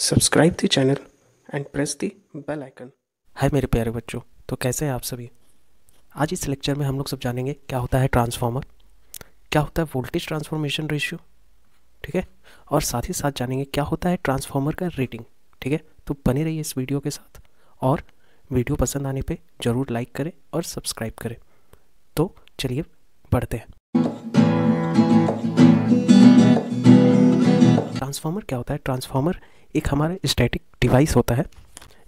Subscribe the channel and press the bell icon hi मेरे प्यारे बच्चों तो कैसे हैं आप सभी आज इस लेक्चर में हम लोग सब जानेंगे क्या होता है ट्रांसफार्मर क्या होता है वोल्टेज ट्रांसफॉर्मेशन रेशियो ठीक है और साथ ही साथ जानेंगे क्या होता है ट्रांसफार्मर का रेटिंग ठीक है तो बने रहिए इस वीडियो के साथ और वीडियो पसंद आने पर ज़रूर लाइक करें और सब्सक्राइब करें तो चलिए बढ़ते हैं ट्रांसफार्मर क्या होता है ट्रांसफार्मर एक हमारा स्टैटिक डिवाइस होता है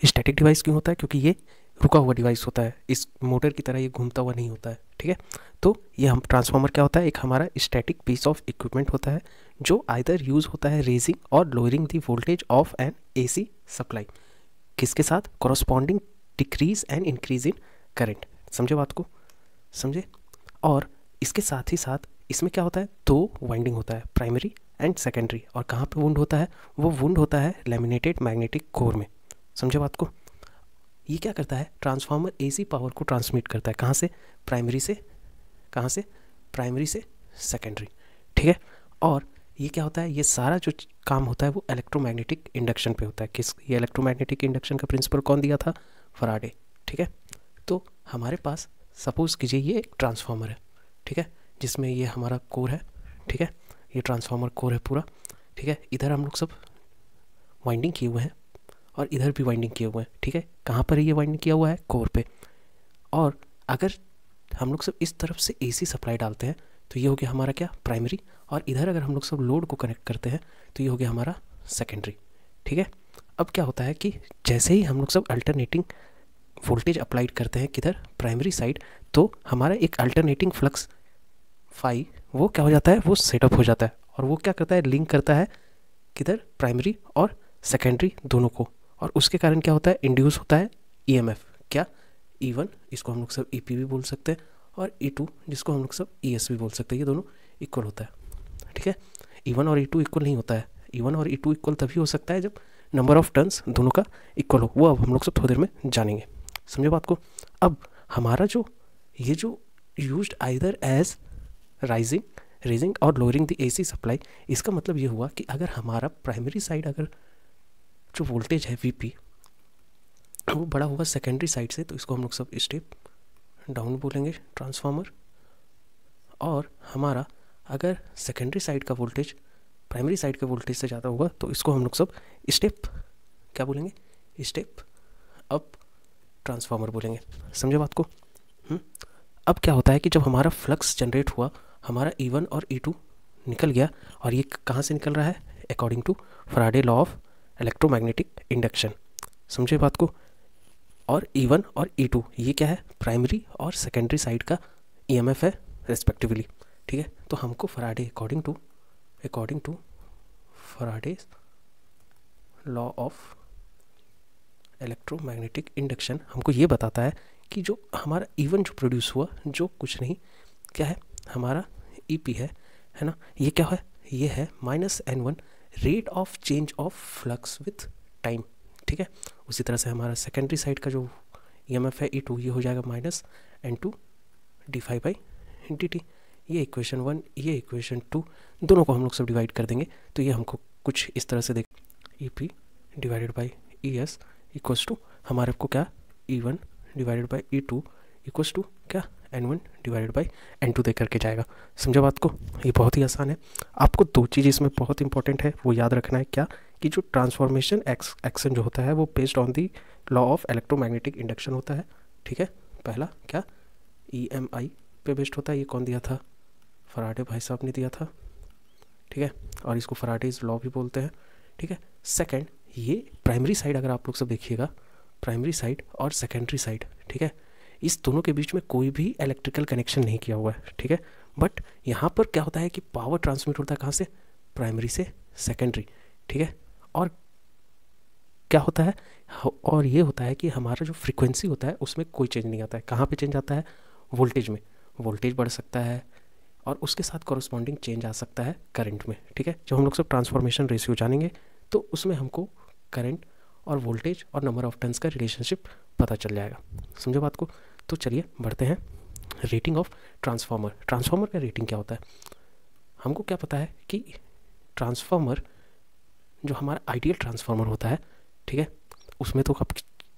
स्टैटिक डिवाइस क्यों होता है क्योंकि ये रुका हुआ डिवाइस होता है इस मोटर की तरह ये घूमता हुआ नहीं होता है ठीक है तो ये हम ट्रांसफार्मर क्या होता है एक हमारा स्टैटिक पीस ऑफ इक्विपमेंट होता है जो आइदर यूज़ होता है रेजिंग और lowering the voltage of an A supply किसके साथ corresponding decrease and increase in current समझे बात को समझे और इसके साथ ही साथ इसमें क्या होता है दो वाइंडिंग होता है प्राइमरी एंड सेकेंडरी और कहाँ पे वुंड होता है वो वुंड होता है लेमिनेटेड मैग्नेटिक कोर में समझे बात को ये क्या करता है ट्रांसफार्मर एसी पावर को ट्रांसमिट करता है कहाँ से प्राइमरी से कहाँ से प्राइमरी से सेकेंडरी ठीक है और ये क्या होता है ये सारा जो काम होता है वो इलेक्ट्रोमैग्नेटिक इंडक्शन पे होता है किस ये इलेक्ट्रोमैग्नेटिक इंडक्शन का प्रिंसिपल कौन दिया था फराडे ठीक है तो हमारे पास सपोज़ कीजिए ये एक ट्रांसफार्मर है ठीक है जिसमें ये हमारा कोर है ठीक है ये ट्रांसफार्मर कोर है पूरा ठीक है इधर हम लोग सब वाइंडिंग किए हुए हैं और इधर भी वाइंडिंग किए हुए हैं ठीक है कहाँ पर ये वाइंडिंग किया हुआ है कोर पे और अगर हम लोग सब इस तरफ से एसी सप्लाई डालते हैं तो ये हो गया हमारा क्या प्राइमरी और इधर अगर हम लोग सब लोड को कनेक्ट करते हैं तो ये हो गया हमारा सेकेंडरी ठीक है अब क्या होता है कि जैसे ही हम लोग सब अल्टरनेटिंग वोल्टेज अप्लाइड करते हैं किधर प्राइमरी साइड तो हमारा एक अल्टरनेटिंग फ्लक्स फाइव वो क्या हो जाता है वो सेटअप हो जाता है और वो क्या करता है लिंक करता है किधर प्राइमरी और सेकेंडरी दोनों को और उसके कारण क्या होता है इंड्यूस होता है ई e क्या ई e इसको हम लोग सब ई e भी बोल सकते हैं और ई टू जिसको हम लोग सब ई एस भी बोल सकते हैं ये दोनों इक्वल होता है ठीक है ई और ई टू इक्वल नहीं होता है ई और ई टू इक्वल तभी हो सकता है जब नंबर ऑफ टर्न्स दोनों का इक्वल हो वो अब हम लोग सब थोड़ी देर में जानेंगे समझो बात को अब हमारा जो ये जो use either as rising raising और लोअरिंग द एसी सप्लाई इसका मतलब ये हुआ कि अगर हमारा प्राइमरी साइड अगर जो वोल्टेज है वीपी वो बड़ा हुआ सेकेंडरी साइड से तो इसको हम लोग सब स्टेप डाउन बोलेंगे ट्रांसफार्मर और हमारा अगर सेकेंडरी साइड का वोल्टेज प्राइमरी साइड के वोल्टेज से ज़्यादा होगा तो इसको हम लोग सब स्टेप क्या बोलेंगे स्टेप अप ट्रांसफार्मर बोलेंगे समझे बात को हुँ? हम्म। अब क्या होता है कि जब हमारा फ्लक्स जनरेट हुआ हमारा ई e वन और ई e टू निकल गया और ये कहाँ से निकल रहा है according to Faraday law of electromagnetic induction समझे बात को और ई e वन और ई टू ये क्या है प्राइमरी और सेकेंडरी साइड का ई एम एफ है रेस्पेक्टिवली ठीक है तो हमको Faraday according to according to Faraday law of electromagnetic induction हमको ये बताता है कि जो हमारा ईवन जो प्रोड्यूस हुआ जो कुछ नहीं क्या है हमारा ई e पी है है ना ये क्या है ये है minus N one rate of change of flux with time ठीक है उसी तरह से हमारा सेकेंडरी साइड का जो ई एम एफ है ई e टू ये हो जाएगा minus N two D five by D T ये इक्वेशन वन ये इक्वेशन टू दोनों को हम लोग सब डिवाइड कर देंगे तो ये हमको कुछ इस तरह से देख E P divided by E S equal to हमारे को क्या E one divided by E two equal to N one divided by N two दे करके जाएगा समझो बात को ये बहुत ही आसान है आपको दो चीज़ इसमें बहुत इंपॉर्टेंट है वो याद रखना है क्या कि जो ट्रांसफॉर्मेशन एक्शन जो होता है वो based on the law of electromagnetic induction होता है ठीक है पहला क्या ई एम आई पे बेस्ड होता है ये कौन दिया था फराडे भाई साहब ने दिया था ठीक है और इसको फराडेज लॉ भी बोलते हैं ठीक है सेकेंड ये प्राइमरी साइड अगर आप लोग सब देखिएगा प्राइमरी साइड और सेकेंडरी साइड ठीक है इस दोनों के बीच में कोई भी इलेक्ट्रिकल कनेक्शन नहीं किया हुआ है ठीक है बट यहाँ पर क्या होता है कि पावर ट्रांसमिट होता है कहाँ से प्राइमरी से सेकेंडरी ठीक है और क्या होता है और ये होता है कि हमारा जो फ्रिक्वेंसी होता है उसमें कोई चेंज नहीं आता है कहाँ पे चेंज आता है वोल्टेज में वोल्टेज बढ़ सकता है और उसके साथ कॉरस्पॉन्डिंग चेंज आ सकता है करंट में ठीक है जब हम लोग सब ट्रांसफॉर्मेशन रेशियो जानेंगे तो उसमें हमको करंट और वोल्टेज और नंबर ऑफ टर्न्स का रिलेशनशिप पता चल जाएगा समझो बात को तो चलिए बढ़ते हैं रेटिंग ऑफ ट्रांसफार्मर ट्रांसफार्मर का रेटिंग क्या होता है हमको क्या पता है कि ट्रांसफार्मर जो हमारा आइडियल ट्रांसफार्मर होता है ठीक है उसमें तो आप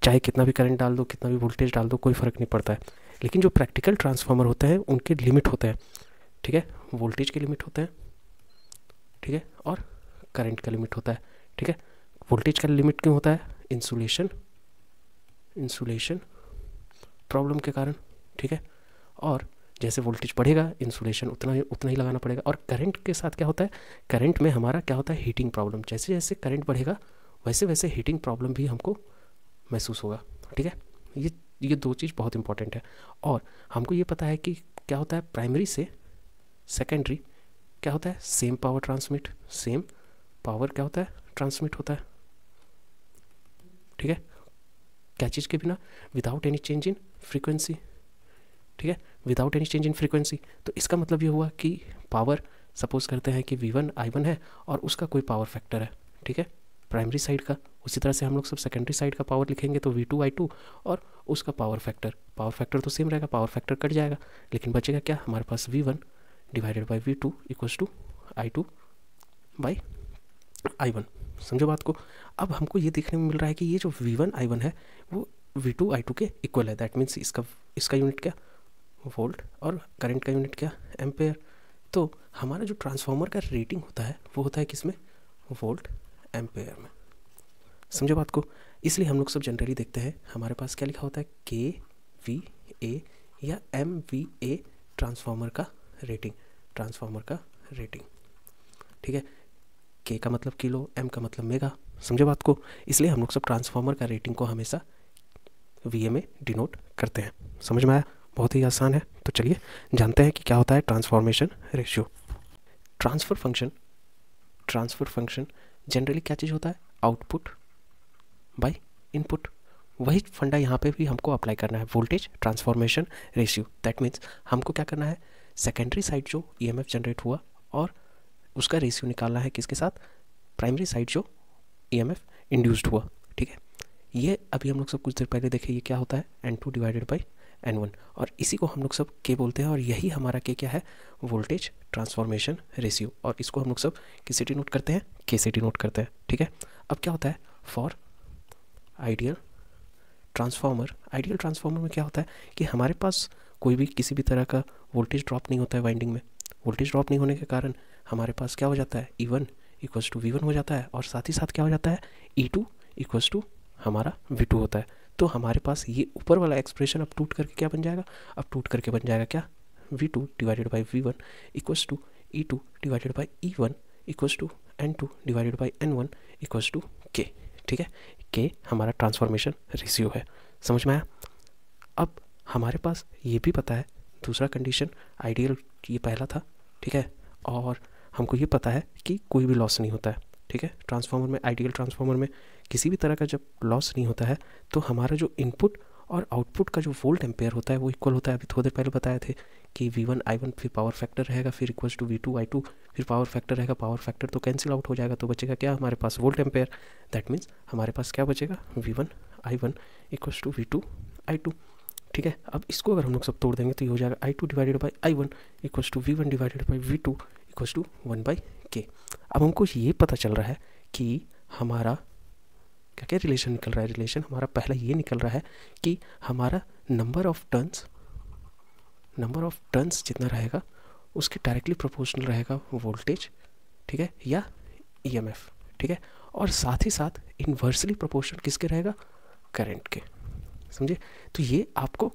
चाहे कितना भी करंट डाल दो कितना भी वोल्टेज डाल दो कोई फ़र्क नहीं पड़ता है लेकिन जो प्रैक्टिकल ट्रांसफार्मर होते हैं उनके लिमिट होते हैं ठीक है वोल्टेज के लिमिट होते हैं ठीक है और करंट का लिमिट होता है ठीक है वोल्टेज का लिमिट क्यों होता है इंसुलेशन इंसुलेशन प्रॉब्लम के कारण ठीक है और जैसे वोल्टेज बढ़ेगा इंसुलेशन उतना ही उतना ही लगाना पड़ेगा और करंट के साथ क्या होता है करंट में हमारा क्या होता है हीटिंग प्रॉब्लम जैसे जैसे करंट बढ़ेगा वैसे वैसे हीटिंग प्रॉब्लम भी हमको महसूस होगा ठीक है ये ये दो चीज़ बहुत इंपॉर्टेंट है और हमको ये पता है कि क्या होता है प्राइमरी से सेकेंडरी क्या होता है same power transmit same power क्या होता है ट्रांसमिट होता है ठीक है क्या चीज़ के बिना without any change in frequency ठीक है without any change in frequency तो इसका मतलब ये हुआ कि पावर सपोज करते हैं कि वी वन आई वन है और उसका कोई पावर फैक्टर है ठीक है प्राइमरी साइड का उसी तरह से हम लोग सब सेकेंडरी साइड का पावर लिखेंगे तो वी टू आई टू और उसका पावर फैक्टर पावर फैक्टर तो सेम रहेगा पावर फैक्टर कट जाएगा लेकिन बचेगा क्या हमारे पास V one divided by V two equals to I two by I one समझो बात को अब हमको ये देखने में मिल रहा है कि ये जो वी वन आई वन है वो वी टू आई टू के इक्वल है दैट मीन्स इसका इसका यूनिट क्या वोल्ट और करंट का यूनिट क्या एम्पेयर तो हमारा जो ट्रांसफार्मर का रेटिंग होता है वो होता है किसमें वोल्ट एम्पेयर में समझो बात को इसलिए हम लोग सब जनरली देखते हैं हमारे पास क्या लिखा होता है के वी ए या एम वी ए ट्रांसफार्मर का रेटिंग ट्रांसफार्मर का रेटिंग ठीक है के का मतलब किलो एम का मतलब मेगा समझे बात को इसलिए हम लोग सब ट्रांसफार्मर का रेटिंग को हमेशा वी में डिनोट करते हैं समझ में आया बहुत ही आसान है तो चलिए जानते हैं कि क्या होता है transformation ratio transfer function transfer function generally क्या चीज़ होता है आउटपुट बाय इनपुट वही फंडा यहाँ पे भी हमको अप्लाई करना है voltage transformation ratio that means हमको क्या करना है सेकेंडरी साइड जो ईएमएफ e जनरेट हुआ और उसका रेशियो निकालना है किसके साथ प्राइमरी साइड जो ई एम एफ इंड्यूस्ड हुआ ठीक है ये अभी हम लोग सब कुछ देर पहले देखे ये क्या होता है N two divided by N one और इसी को हम लोग सब के बोलते हैं और यही हमारा के क्या है वोल्टेज ट्रांसफॉर्मेशन रेशियो और इसको हम लोग सब के किसे नोट करते हैं के से नोट करते हैं ठीक है अब क्या होता है for ideal transformer ideal transformer में क्या होता है कि हमारे पास कोई भी किसी भी तरह का वोल्टेज ड्रॉप नहीं होता है वाइंडिंग में वोल्टेज ड्रॉप नहीं होने के कारण हमारे पास क्या हो जाता है E one equals to V one हो जाता है और साथ ही साथ क्या हो जाता है ई टू इक्वल्स टू हमारा वी टू होता है तो हमारे पास ये ऊपर वाला एक्सप्रेशन अब टूट करके क्या बन जाएगा अब टूट करके बन जाएगा क्या V two divided by V one equals to E two divided by E one equals to N two divided by N one equals to K ठीक है के हमारा ट्रांसफॉर्मेशन रेशियो है समझ में आया अब हमारे पास ये भी पता है दूसरा कंडीशन आइडियल ये पहला था ठीक है और हमको ये पता है कि कोई भी लॉस नहीं होता है ठीक है ट्रांसफार्मर में आइडियल ट्रांसफार्मर में किसी भी तरह का जब लॉस नहीं होता है तो हमारा जो इनपुट और आउटपुट का जो वोल्ट एम्पेयर होता है वो इक्वल होता है अभी थोड़ी देर पहले बताए थे कि वी वन आई वन फिर पावर फैक्टर रहेगा फिर equals to V two I two फिर पावर फैक्टर रहेगा पावर फैक्टर तो कैंसिल आउट हो जाएगा तो बचेगा क्या हमारे पास वोल्ट एम्पेयर दैट मीन्स हमारे पास क्या बचेगा V one I one equals to V two I two ठीक है अब इसको अगर हम लोग सब तोड़ देंगे तो ये हो जाएगा I two divided by I one equals to V one divided by V two equals to one by K अब हमको ये पता चल रहा है कि हमारा क्या क्या रिलेशन निकल रहा है रिलेशन हमारा पहला ये निकल रहा है कि हमारा number of turns number of turns जितना रहेगा उसके डायरेक्टली प्रोपोर्शनल रहेगा वोल्टेज ठीक है या ईएमएफ e ठीक है और साथ ही साथ इन्वर्सली प्रोपोर्शनल किसके रहेगा करंट के समझे तो ये आपको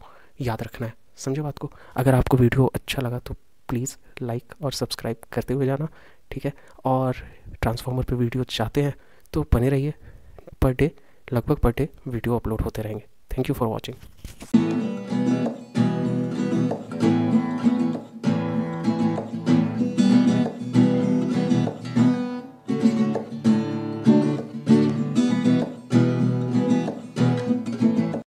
याद रखना है समझे बात को अगर आपको वीडियो अच्छा लगा तो प्लीज़ लाइक और सब्सक्राइब करते हुए जाना ठीक है और ट्रांसफॉर्मर पे वीडियो चाहते हैं तो बने रहिए पर डे लगभग पर डे वीडियो अपलोड होते रहेंगे थैंक यू फॉर वॉचिंग